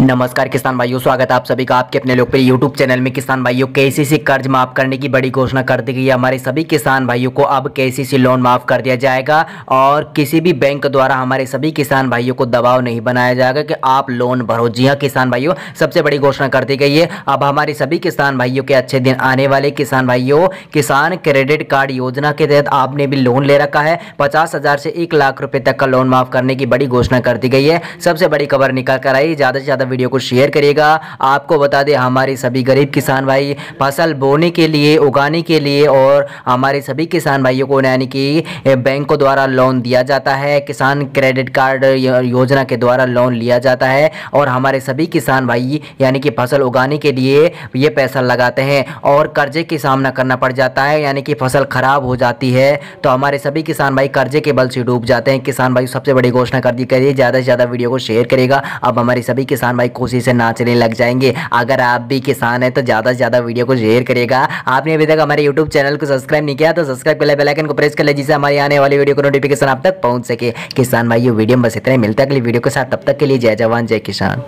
नमस्कार किसान भाइयों स्वागत है आप सभी का आपके अपने लोकप्रिय यूट्यूब चैनल में किसान भाइयों केसीसी कर्ज माफ करने की बड़ी घोषणा कर दी गई है हमारे सभी किसान भाइयों को अब केसीसी लोन माफ कर दिया जाएगा और किसी भी बैंक द्वारा हमारे सभी किसान भाइयों को दबाव नहीं बनाया जाएगा कि आप लोन भरो जी हाँ किसान भाइयों सबसे बड़ी घोषणा कर दी गई है अब हमारे सभी किसान भाइयों के अच्छे दिन आने वाले किसान भाइयों किसान क्रेडिट कार्ड योजना के तहत आपने भी लोन ले रखा है पचास हजार से एक लाख रुपये तक का लोन माफ करने की बड़ी घोषणा कर दी गई है सबसे बड़ी खबर निकाल कर आई ज्यादा से ज्यादा वीडियो को शेयर करिएगा आपको बता दें हमारे सभी गरीब किसान भाई फसल बोने के लिए उगाने के लिए और हमारे सभी किसान भाइयों को यानी कि बैंकों द्वारा लोन दिया जाता है किसान क्रेडिट कार्ड योजना के द्वारा लोन लिया जाता है और हमारे सभी किसान भाई यानी कि फसल उगाने के लिए ये पैसा लगाते हैं और कर्जे की सामना करना पड़ जाता है यानी कि फसल ख़राब हो जाती है तो हमारे सभी किसान भाई कर्जे के बल से डूब जाते हैं किसान भाई सबसे बड़ी घोषणा कर दी करिए ज़्यादा से ज़्यादा वीडियो को शेयर करेगा अब हमारे सभी किसान भाई खुशी से नाचने लग जाएंगे अगर आप भी किसान हैं तो ज़्यादा से ज़्यादा वीडियो को शेयर करेगा आपने अभी तक हमारे यूट्यूब चैनल को सब्सक्राइब नहीं किया तो सब्सक्राइब कर ले बेलाइकन को प्रेस कर ले जिससे हमारी आने वाली वीडियो को नोटिफिकेशन आप तक पहुँच सके किसान भाई ये वीडियो बस इतना मिलता है अगली वीडियो के साथ तब तक के लिए जय जवान जय किसान